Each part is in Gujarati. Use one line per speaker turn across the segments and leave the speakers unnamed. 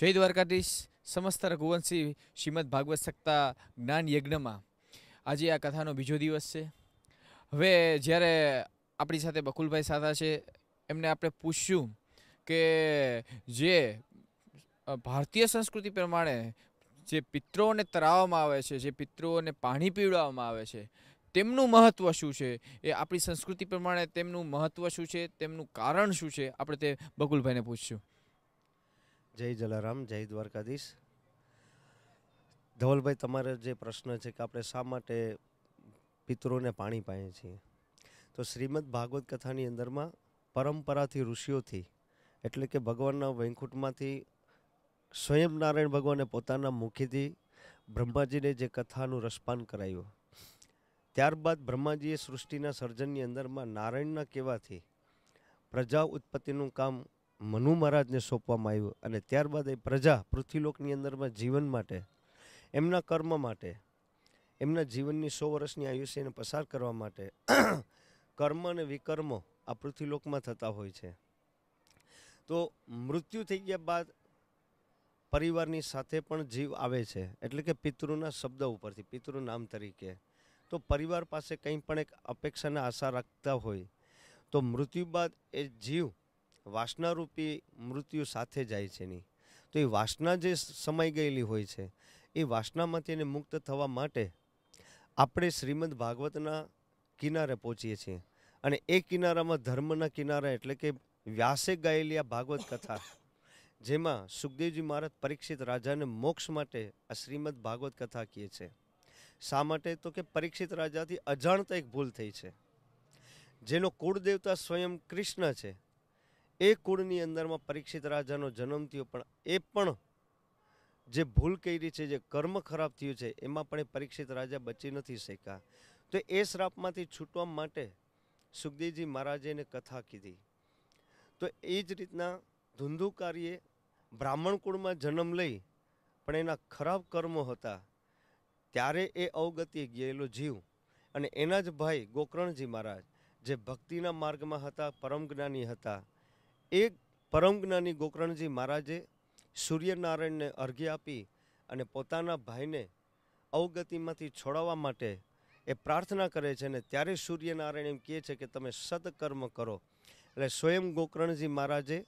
જય દ્વારકાધીશ સમસ્ત રઘુવંશી શ્રીમદ ભાગવત સત્તા જ્ઞાન યજ્ઞમાં આજે આ કથાનો બીજો દિવસ છે હવે જ્યારે આપણી સાથે બકુલભાઈ સાધા છે એમને આપણે પૂછ્યું કે જે ભારતીય સંસ્કૃતિ પ્રમાણે જે પિત્રોને તરાવવામાં આવે છે જે પિત્રોને પાણી પીવડાવવામાં આવે છે તેમનું મહત્ત્વ શું છે એ આપણી સંસ્કૃતિ પ્રમાણે તેમનું
મહત્ત્વ શું છે તેમનું કારણ શું છે આપણે તે બકુલભાઈને પૂછશું જય જલારામ જય દ્વારકાધીશ ધવલભાઈ તમારો જે પ્રશ્ન છે કે આપણે શા માટે પિતૃને પાણી પાઈએ છીએ તો શ્રીમદ ભાગવત કથાની અંદરમાં પરંપરાથી ઋષિઓથી એટલે કે ભગવાનના વૈકુંઠમાંથી સ્વયં નારાયણ ભગવાને પોતાના મુખેથી બ્રહ્માજીને જે કથાનું રસપાન કરાયું ત્યારબાદ બ્રહ્માજીએ સૃષ્ટિના સર્જનની અંદરમાં નારાયણના કહેવાથી પ્રજા ઉત્પત્તિનું કામ મનુ મહારાજને સોંપવામાં આવ્યું અને ત્યારબાદ એ પ્રજા પૃથ્વીલોકની અંદરમાં જીવન માટે એમના કર્મ માટે એમના જીવનની સો વર્ષની આયુષ્યને પસાર કરવા માટે કર્મ અને વિકર્મો આ પૃથ્વીલોકમાં થતા હોય છે તો મૃત્યુ થઈ ગયા બાદ પરિવારની સાથે પણ જીવ આવે છે એટલે કે પિતૃના શબ્દ ઉપરથી પિતૃ નામ તરીકે તો પરિવાર પાસે કંઈ પણ એક અપેક્ષાને આશા રાખતા હોય તો મૃત્યુ બાદ એ જીવ વાસનારૂપી મૃત્યુ સાથે જાય છે એની તો એ વાસના જે સમાઈ ગયેલી હોય છે એ વાસનામાંથી એને મુક્ત થવા માટે આપણે શ્રીમદ ભાગવતના કિનારે પહોંચીએ છીએ અને એ કિનારામાં ધર્મના કિનારા એટલે કે વ્યાસે ગાયેલી આ ભાગવત કથા જેમાં સુખદેવજી મહારાજ પરીક્ષિત રાજાને મોક્ષ માટે આ શ્રીમદ ભાગવત કથા કહે છે શા માટે તો કે પરીક્ષિત રાજાથી અજાણતા એક ભૂલ થઈ છે જેનો કુળદેવતા સ્વયં કૃષ્ણ છે એ કુળની અંદરમાં પરીક્ષિત રાજાનો જન્મ થયો પણ એ પણ જે ભૂલ કરી છે જે કર્મ ખરાબ થયું છે એમાં પણ એ પરીક્ષિત રાજા બચી નથી શક્યા તો એ શ્રાપમાંથી છૂટવા માટે સુખદેવજી મહારાજે એને કથા કીધી તો એ જ રીતના ધુંધુકારીએ બ્રાહ્મણ કુળમાં જન્મ લઈ પણ એના ખરાબ કર્મો હતા ત્યારે એ અવગતિએ ગયેલો જીવ અને એના જ ભાઈ ગોકર્ણજી મહારાજ જે ભક્તિના માર્ગમાં હતા પરમ જ્ઞાની હતા એક પરમ જ્ઞાની ગોકર્ણજી મહારાજે સૂર્યનારાયણને અર્ઘ્ય આપી અને પોતાના ભાઈને અવગતિમાંથી છોડાવવા માટે એ પ્રાર્થના કરે છે અને ત્યારે સૂર્યનારાયણ એમ કહે છે કે તમે સદકર્મ કરો એટલે સ્વયં ગોકર્ણજી મહારાજે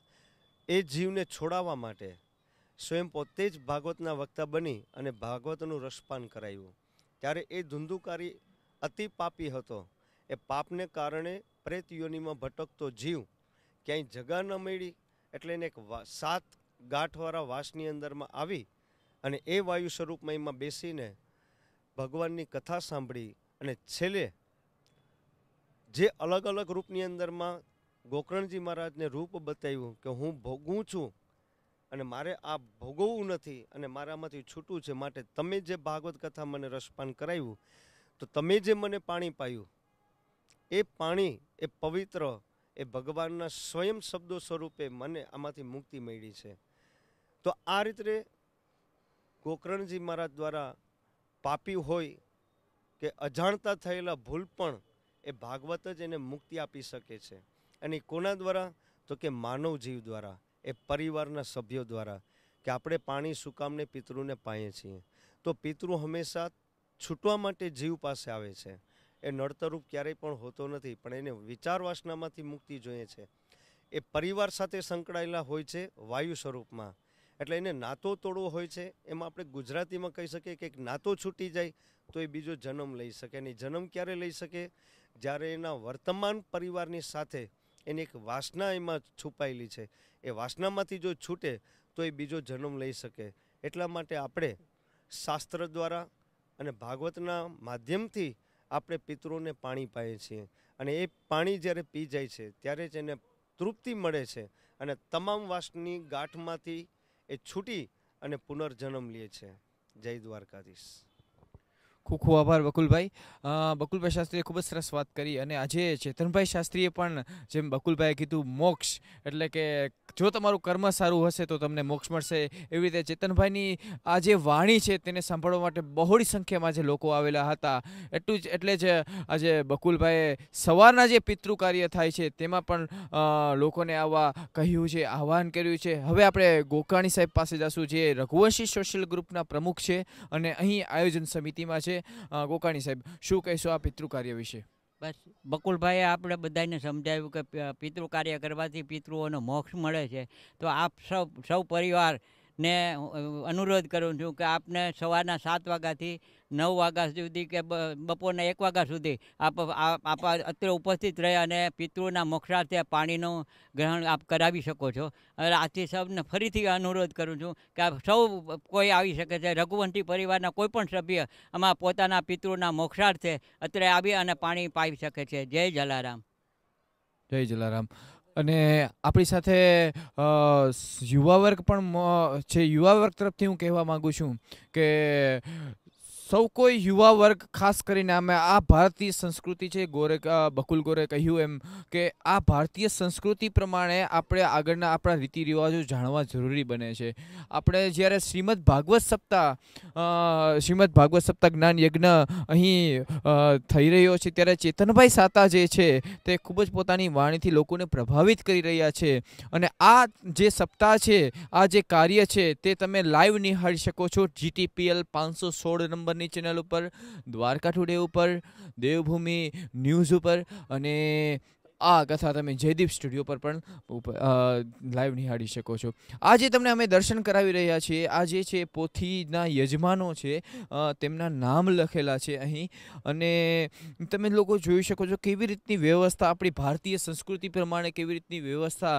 એ જીવને છોડાવવા માટે સ્વયં પોતે જ ભાગવતના વક્તા બની અને ભાગવતનું રસપાન કરાવ્યું ત્યારે એ ધુંધુકારી અતિ પાપી હતો એ પાપને કારણે પ્રેત યોનિમાં ભટકતો જીવ ક્યાંય જગા ન મળી એટલે એને એક સાત ગાંઠવાળા વાસની અંદરમાં આવી અને એ વાયુ સ્વરૂપમાં એમાં બેસીને ભગવાનની કથા સાંભળી અને છેલ્લે જે અલગ અલગ રૂપની અંદરમાં ગોકર્ણજી મહારાજને રૂપ બતાવ્યું કે હું ભોગું છું અને મારે આ ભોગવવું નથી અને મારામાંથી છૂટું છે માટે તમે જે ભાગવત કથા મને રસપાન કરાવ્યું તો તમે જે મને પાણી પાયું એ પાણી એ પવિત્ર એ ભગવાનના સ્વયં શબ્દો સ્વરૂપે મને આમાંથી મુક્તિ મળી છે તો આ રીતે ગોકર્ણજી મહારાજ દ્વારા પાપી હોય કે અજાણતા થયેલા ભૂલ પણ એ ભાગવત જ એને મુક્તિ આપી શકે છે અને કોના દ્વારા તો કે માનવ જીવ દ્વારા એ પરિવારના સભ્યો દ્વારા કે આપણે પાણી સુકામને પિતૃને પાઈએ છીએ તો પિતૃ હંમેશા છૂટવા માટે જીવ પાસે આવે છે એ નડતરૂપ ક્યારેય પણ હોતો નથી પણ એને વિચાર વાસનામાંથી મુક્તિ જોઈએ છે એ પરિવાર સાથે સંકળાયેલા હોય છે વાયુ સ્વરૂપમાં એટલે એને નાતો તોડવો હોય છે એમાં આપણે ગુજરાતીમાં કહી શકીએ કે એક નાતો છૂટી જાય તો એ બીજો જન્મ લઈ શકે અને જન્મ ક્યારે લઈ શકે જ્યારે એના વર્તમાન પરિવારની સાથે એની એક વાસના એમાં છુપાયેલી છે એ વાસનામાંથી જો છૂટે તો એ બીજો જન્મ લઈ શકે એટલા માટે આપણે શાસ્ત્ર દ્વારા અને ભાગવતના માધ્યમથી આપણે પિતૃને પાણી પાઈએ છીએ અને એ પાણી જ્યારે પી જાય છે ત્યારે જ એને તૃપ્તિ મળે છે અને તમામ વાસની ગાંઠમાંથી એ છૂટી અને પુનર્જન્મ લે છે જય દ્વારકાધીશ
ખૂબ ખૂબ આભાર બકુલભાઈ બકુલભાઈ શાસ્ત્રીએ ખૂબ જ સરસ વાત કરી અને આજે ચેતનભાઈ શાસ્ત્રીએ પણ જેમ બકુલભાઈએ કીધું મોક્ષ એટલે કે જો તમારું કર્મ સારું હશે તો તમને મોક્ષ મળશે એવી રીતે ચેતનભાઈની આ જે વાણી છે તેને સાંભળવા માટે બહોળી સંખ્યામાં જે લોકો આવેલા હતા એટલું જ એટલે જ આજે બકુલભાઈએ સવારના જે પિતૃ કાર્ય થાય છે તેમાં પણ લોકોને આવવા કહ્યું છે આહવાન કર્યું છે હવે આપણે ગોકાણી સાહેબ પાસે જશું જે રઘુવંશી સોશિયલ ગ્રુપના પ્રમુખ છે અને અહીં આયોજન સમિતિમાં છે ગોકાણી સાહેબ શું કહીશું આ પિતૃ કાર્ય વિશે બસ બકુલભાઈએ આપણે બધાને સમજાવ્યું કે
પિતૃ કાર્ય કરવાથી પિતૃઓનો મોક્ષ મળે છે તો આપ સૌ સૌ પરિવાર ને અનુરોધ કરું છું કે આપને સવારના સાત વાગ્યાથી નવ વાગ્યા સુધી કે બપોરના એક વાગ્યા સુધી આપ આપ અત્યારે ઉપસ્થિત રહે અને પિતૃના મોક્ષાર્થે પાણીનું ગ્રહણ આપ કરાવી શકો છો અને આથી સૌને ફરીથી અનુરોધ કરું છું કે આપ સૌ કોઈ આવી શકે છે રઘુવંશી પરિવારના કોઈ પણ સભ્ય આમાં પોતાના પિતૃના મોક્ષાર્થે અત્રે આવી અને પાણી પાઈ શકે છે જય જલારામ
જય જલારામ અને આપણી સાથે યુવા વર્ગ પણ છે યુવા વર્ગ તરફથી હું કહેવા માગું છું કે સૌ કોઈ યુવા વર્ગ ખાસ કરીને અમે આ ભારતીય સંસ્કૃતિ છે ગોરે બકુલ ગોરે કહ્યું એમ કે આ ભારતીય સંસ્કૃતિ પ્રમાણે આપણે આગળના આપણા રીતિ રિવાજો જાણવા જરૂરી બને છે આપણે જ્યારે શ્રીમદ ભાગવત સપ્તાહ શ્રીમદ ભાગવત સપ્તાહ જ્ઞાન યજ્ઞ અહીં થઈ રહ્યો છે ત્યારે ચેતનભાઈ સાતા જે છે તે ખૂબ જ પોતાની વાણીથી લોકોને પ્રભાવિત કરી રહ્યા છે અને આ જે સપ્તાહ છે આ જે કાર્ય છે તે તમે લાઈવ નિહાળી શકો છો જીટીપીએલ પાંચસો સોળ નંબર ઉપરની ચેનલ ઉપર દ્વારકા ટુડે ઉપર દેવભૂમિ ન્યૂઝ ઉપર અને આ કથા તમે જયદીપ સ્ટુડિયો પર પણ લાઈવ નિહાળી શકો છો આજે તમને અમે દર્શન કરાવી રહ્યા છીએ આ જે છે પોથીના યજમાનો છે તેમના નામ લખેલા છે અહીં અને તમે લોકો જોઈ શકો છો કેવી રીતની વ્યવસ્થા આપણી ભારતીય સંસ્કૃતિ પ્રમાણે કેવી રીતની વ્યવસ્થા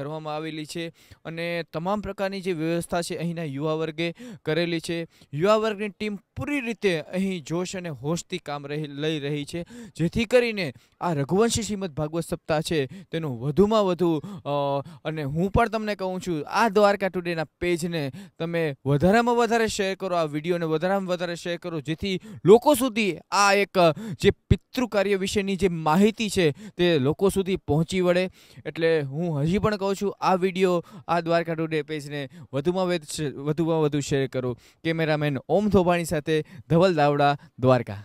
કરવામાં આવેલી છે અને તમામ પ્રકારની જે વ્યવસ્થા છે અહીંના યુવા વર્ગે કરેલી છે યુવા વર્ગની ટીમ પૂરી રીતે અહીં જોશ અને હોશથી કામ રહી લઈ રહી છે જેથી કરીને આ રઘુવંશી શ્રીમદ ભાગવત સપ્તાહ છે તેનું વધુમાં વધુ અને હું પણ તમને કહું છું આ દ્વારકા ટુડેના પેજને તમે વધારામાં વધારે શેર કરો આ વિડીયોને વધારામાં વધારે શેર કરો જેથી લોકો સુધી આ એક જે પિતૃ કાર્ય વિશેની જે માહિતી છે તે લોકો સુધી પહોંચી વળે એટલે હું હજી પણ કહું છું આ વિડીયો આ દ્વારકા ટુડે પેજને વધુમાં વધુમાં વધુ શેર કરો કેમેરામેન ઓમ થોભાણી સાથે ધવલ દાવડા દ્વારકા